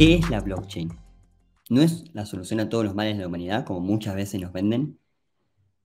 ¿Qué es la blockchain? No es la solución a todos los males de la humanidad, como muchas veces nos venden.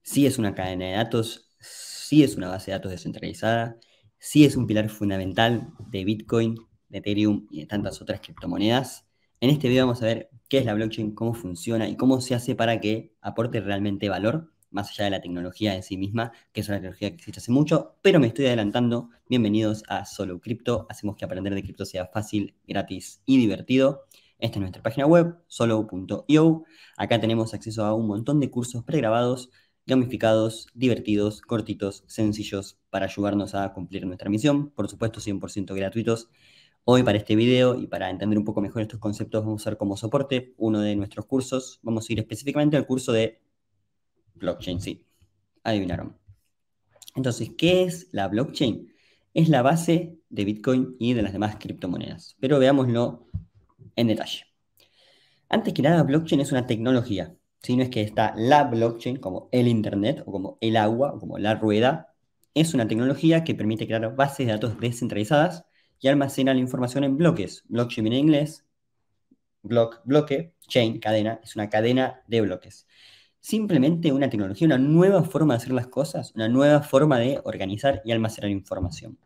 Sí es una cadena de datos, sí es una base de datos descentralizada, sí es un pilar fundamental de Bitcoin, de Ethereum y de tantas otras criptomonedas. En este video vamos a ver qué es la blockchain, cómo funciona y cómo se hace para que aporte realmente valor más allá de la tecnología en sí misma, que es una tecnología que existe hace mucho, pero me estoy adelantando. Bienvenidos a Solo Crypto. Hacemos que aprender de cripto sea fácil, gratis y divertido. Esta es nuestra página web, solo.io. Acá tenemos acceso a un montón de cursos pregrabados, gamificados, divertidos, cortitos, sencillos, para ayudarnos a cumplir nuestra misión. Por supuesto, 100% gratuitos. Hoy para este video y para entender un poco mejor estos conceptos vamos a usar como soporte uno de nuestros cursos. Vamos a ir específicamente al curso de blockchain, sí. Adivinaron. Entonces, ¿qué es la blockchain? Es la base de Bitcoin y de las demás criptomonedas. Pero veámoslo en detalle. Antes que nada, blockchain es una tecnología. Si no es que está la blockchain, como el Internet, o como el agua, o como la rueda, es una tecnología que permite crear bases de datos descentralizadas y almacena la información en bloques. Blockchain en inglés, block, bloque, chain, cadena, es una cadena de bloques simplemente una tecnología, una nueva forma de hacer las cosas, una nueva forma de organizar y almacenar información.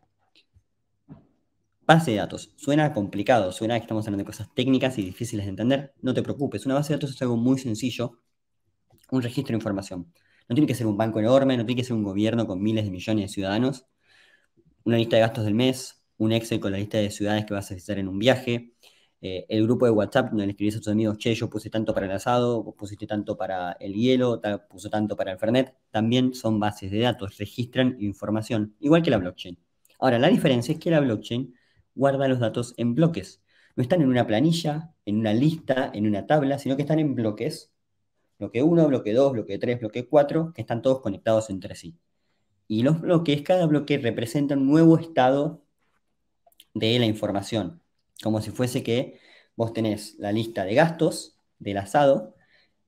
Base de datos. Suena complicado, suena que estamos hablando de cosas técnicas y difíciles de entender. No te preocupes, una base de datos es algo muy sencillo, un registro de información. No tiene que ser un banco enorme, no tiene que ser un gobierno con miles de millones de ciudadanos. Una lista de gastos del mes, un Excel con la lista de ciudades que vas a visitar en un viaje, eh, el grupo de WhatsApp donde le escribís a tus amigos, che, yo puse tanto para el asado, pusiste tanto para el hielo, puso tanto para el Fernet, también son bases de datos, registran información, igual que la blockchain. Ahora, la diferencia es que la blockchain guarda los datos en bloques. No están en una planilla, en una lista, en una tabla, sino que están en bloques. Bloque 1, bloque 2, bloque 3, bloque 4, que están todos conectados entre sí. Y los bloques, cada bloque representa un nuevo estado de la información como si fuese que vos tenés la lista de gastos del asado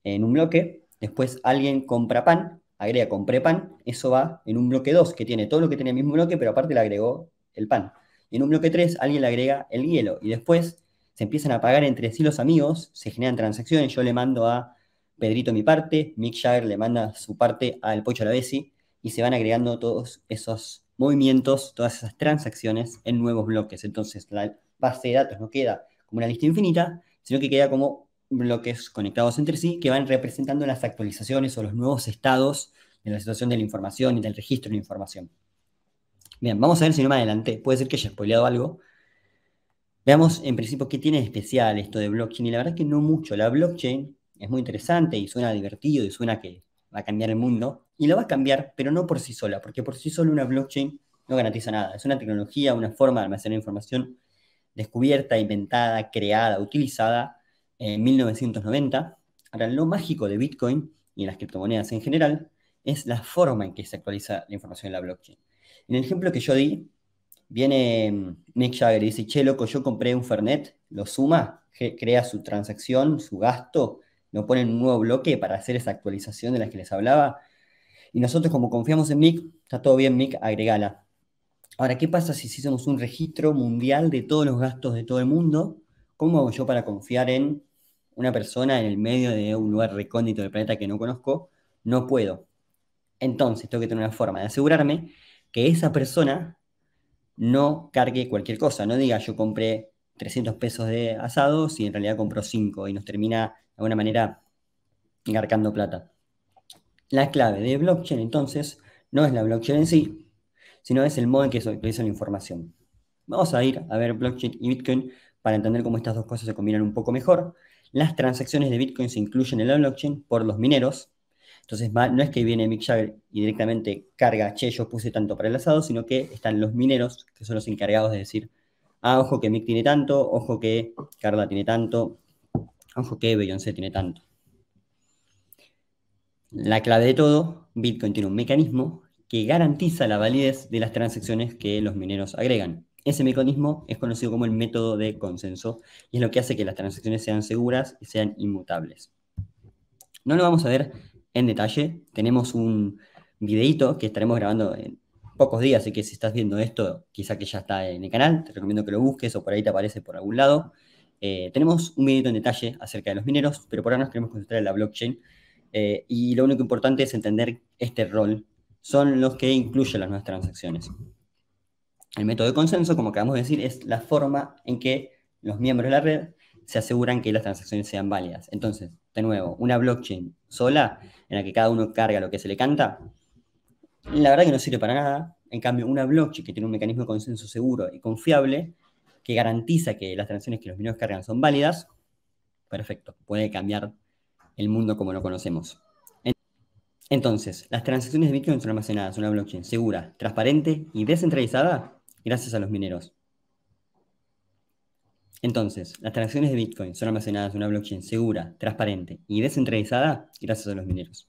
en un bloque, después alguien compra pan, agrega compré pan, eso va en un bloque 2, que tiene todo lo que tiene el mismo bloque, pero aparte le agregó el pan. Y en un bloque 3 alguien le agrega el hielo y después se empiezan a pagar entre sí los amigos, se generan transacciones, yo le mando a Pedrito mi parte, Mick Jagger le manda su parte al Pocho Lavesi y se van agregando todos esos movimientos, todas esas transacciones en nuevos bloques. Entonces la, base de datos, no queda como una lista infinita, sino que queda como bloques conectados entre sí que van representando las actualizaciones o los nuevos estados de la situación de la información y del registro de la información. Bien, vamos a ver si no me adelante. Puede ser que haya spoileado algo. Veamos en principio qué tiene de especial esto de blockchain. Y la verdad es que no mucho. La blockchain es muy interesante y suena divertido y suena que va a cambiar el mundo. Y lo va a cambiar, pero no por sí sola, porque por sí sola una blockchain no garantiza nada. Es una tecnología, una forma de almacenar información descubierta, inventada, creada, utilizada en 1990. Ahora, lo mágico de Bitcoin y en las criptomonedas en general es la forma en que se actualiza la información en la blockchain. En el ejemplo que yo di, viene mm, Nick Jagger y dice, che, loco, yo compré un Fernet, lo suma, crea su transacción, su gasto, lo pone en un nuevo bloque para hacer esa actualización de la que les hablaba. Y nosotros como confiamos en Nick, está todo bien, Nick, agregala. Ahora, ¿qué pasa si hicimos un registro mundial de todos los gastos de todo el mundo? ¿Cómo hago yo para confiar en una persona en el medio de un lugar recóndito del planeta que no conozco? No puedo. Entonces, tengo que tener una forma de asegurarme que esa persona no cargue cualquier cosa. No diga, yo compré 300 pesos de asados y en realidad compró 5 y nos termina de alguna manera engarcando plata. La clave de blockchain, entonces, no es la blockchain en sí, sino es el modo en que se utiliza la información. Vamos a ir a ver blockchain y Bitcoin para entender cómo estas dos cosas se combinan un poco mejor. Las transacciones de Bitcoin se incluyen en la blockchain por los mineros. Entonces, no es que viene Mick Jagger y directamente carga, che, yo puse tanto para el asado, sino que están los mineros, que son los encargados de decir, ah, ojo que Mick tiene tanto, ojo que Carla tiene tanto, ojo que Beyoncé tiene tanto. La clave de todo, Bitcoin tiene un mecanismo que garantiza la validez de las transacciones que los mineros agregan. Ese mecanismo es conocido como el método de consenso y es lo que hace que las transacciones sean seguras y sean inmutables. No lo vamos a ver en detalle, tenemos un videito que estaremos grabando en pocos días, así que si estás viendo esto, quizá que ya está en el canal, te recomiendo que lo busques o por ahí te aparece por algún lado. Eh, tenemos un videito en detalle acerca de los mineros, pero por ahora nos queremos concentrar en la blockchain eh, y lo único importante es entender este rol son los que incluyen las nuevas transacciones. El método de consenso, como acabamos de decir, es la forma en que los miembros de la red se aseguran que las transacciones sean válidas. Entonces, de nuevo, una blockchain sola, en la que cada uno carga lo que se le canta, la verdad que no sirve para nada. En cambio, una blockchain que tiene un mecanismo de consenso seguro y confiable, que garantiza que las transacciones que los miembros cargan son válidas, perfecto, puede cambiar el mundo como lo conocemos. Entonces, las transacciones de Bitcoin son almacenadas en una blockchain segura, transparente y descentralizada gracias a los mineros. Entonces, las transacciones de Bitcoin son almacenadas en una blockchain segura, transparente y descentralizada gracias a los mineros.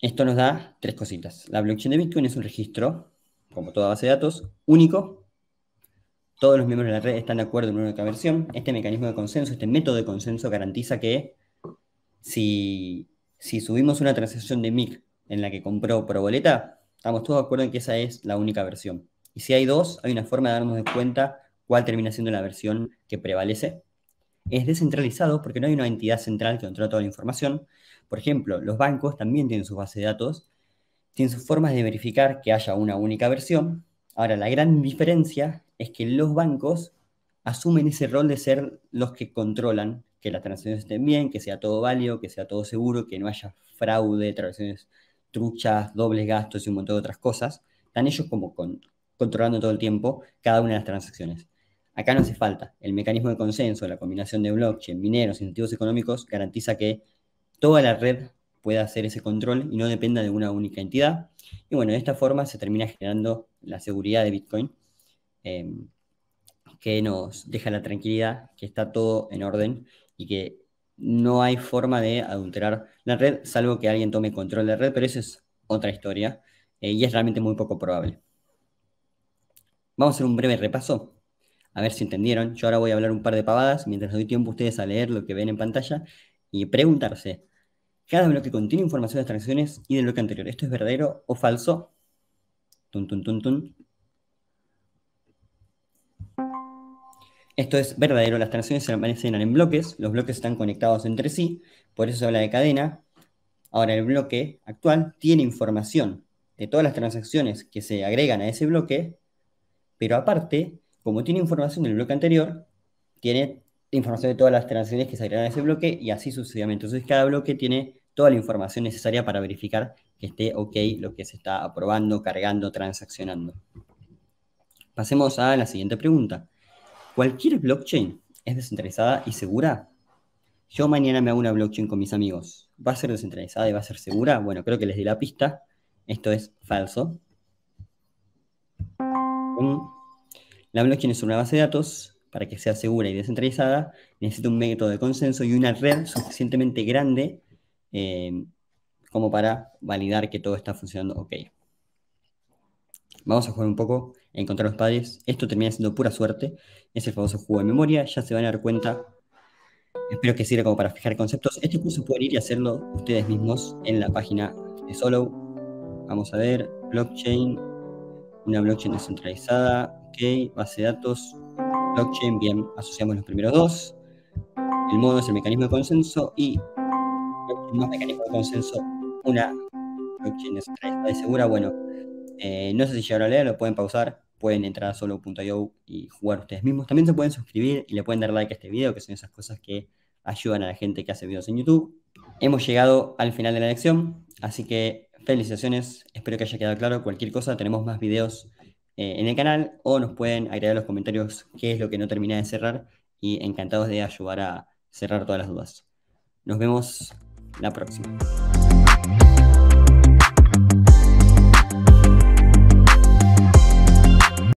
Esto nos da tres cositas. La blockchain de Bitcoin es un registro, como toda base de datos, único. Todos los miembros de la red están de acuerdo en una única versión. Este mecanismo de consenso, este método de consenso garantiza que si si subimos una transacción de MIC en la que compró boleta, estamos todos de acuerdo en que esa es la única versión. Y si hay dos, hay una forma de darnos cuenta cuál termina siendo la versión que prevalece. Es descentralizado porque no hay una entidad central que controla toda la información. Por ejemplo, los bancos también tienen sus bases de datos, tienen sus formas de verificar que haya una única versión. Ahora, la gran diferencia es que los bancos asumen ese rol de ser los que controlan que las transacciones estén bien, que sea todo válido, que sea todo seguro, que no haya fraude, transacciones truchas, dobles gastos y un montón de otras cosas. Están ellos como controlando todo el tiempo cada una de las transacciones. Acá no hace falta. El mecanismo de consenso, la combinación de blockchain, mineros, incentivos económicos, garantiza que toda la red pueda hacer ese control y no dependa de una única entidad. Y bueno, de esta forma se termina generando la seguridad de Bitcoin, eh, que nos deja la tranquilidad que está todo en orden y que no hay forma de adulterar la red, salvo que alguien tome control de la red, pero eso es otra historia eh, y es realmente muy poco probable. Vamos a hacer un breve repaso, a ver si entendieron. Yo ahora voy a hablar un par de pavadas, mientras doy tiempo a ustedes a leer lo que ven en pantalla y preguntarse, ¿cada bloque contiene información de transacciones y del bloque anterior? ¿Esto es verdadero o falso? Tun, tun, tun, tun. Esto es verdadero, las transacciones se almacenan en bloques, los bloques están conectados entre sí, por eso se habla de cadena. Ahora, el bloque actual tiene información de todas las transacciones que se agregan a ese bloque, pero aparte, como tiene información del bloque anterior, tiene información de todas las transacciones que se agregan a ese bloque y así sucesivamente. Entonces, cada bloque tiene toda la información necesaria para verificar que esté OK lo que se está aprobando, cargando, transaccionando. Pasemos a la siguiente pregunta. ¿Cualquier blockchain es descentralizada y segura? Yo mañana me hago una blockchain con mis amigos. ¿Va a ser descentralizada y va a ser segura? Bueno, creo que les di la pista. Esto es falso. La blockchain es una base de datos. Para que sea segura y descentralizada, necesita un método de consenso y una red suficientemente grande eh, como para validar que todo está funcionando ok. Vamos a jugar un poco encontrar los padres. Esto termina siendo pura suerte. Es el famoso juego de memoria, ya se van a dar cuenta. Espero que sirva como para fijar conceptos. Este curso pueden ir y hacerlo ustedes mismos en la página de Solo. Vamos a ver, blockchain, una blockchain descentralizada, ok, base de datos, blockchain, bien, asociamos los primeros dos. El modo es el mecanismo de consenso y más mecanismo de consenso, una blockchain descentralizada y segura. Bueno, eh, no sé si llegaron a leer, lo pueden pausar pueden entrar a solo.io y jugar ustedes mismos. También se pueden suscribir y le pueden dar like a este video, que son esas cosas que ayudan a la gente que hace videos en YouTube. Hemos llegado al final de la lección, así que felicitaciones, espero que haya quedado claro. Cualquier cosa, tenemos más videos eh, en el canal o nos pueden agregar en los comentarios qué es lo que no terminé de cerrar y encantados de ayudar a cerrar todas las dudas. Nos vemos la próxima.